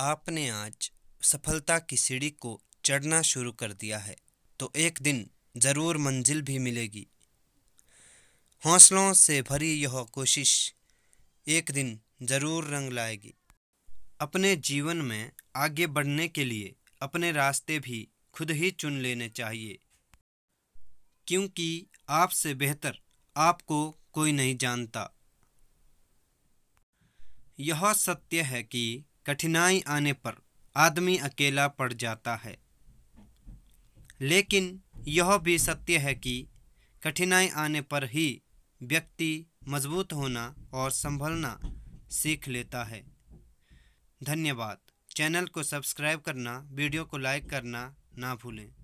आपने आज सफलता की सीढ़ी को चढ़ना शुरू कर दिया है तो एक दिन ज़रूर मंजिल भी मिलेगी हौसलों से भरी यह कोशिश एक दिन ज़रूर रंग लाएगी अपने जीवन में आगे बढ़ने के लिए अपने रास्ते भी खुद ही चुन लेने चाहिए क्योंकि आपसे बेहतर आपको कोई नहीं जानता यह सत्य है कि कठिनाई आने पर आदमी अकेला पड़ जाता है लेकिन यह भी सत्य है कि कठिनाई आने पर ही व्यक्ति मजबूत होना और संभलना सीख लेता है धन्यवाद चैनल को सब्सक्राइब करना वीडियो को लाइक करना ना भूलें